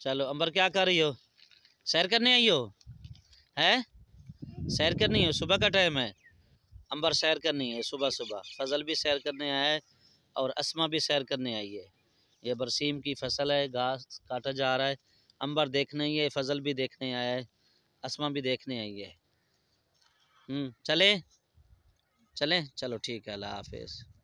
चलो अंबर क्या कर रही हो सैर करने आई हो है सैर करनी हो सुबह का टाइम है अंबर सैर करनी है सुबह सुबह फजल भी सैर करने आया है और असमा भी सैर करने आई है ये बरसीम की फसल है घास काटा जा रहा है अंबर देखने ही है फजल भी देखने आया है असमा भी देखने आई है हम्म, चले चलें चलो ठीक है अल्लाह हाफिज़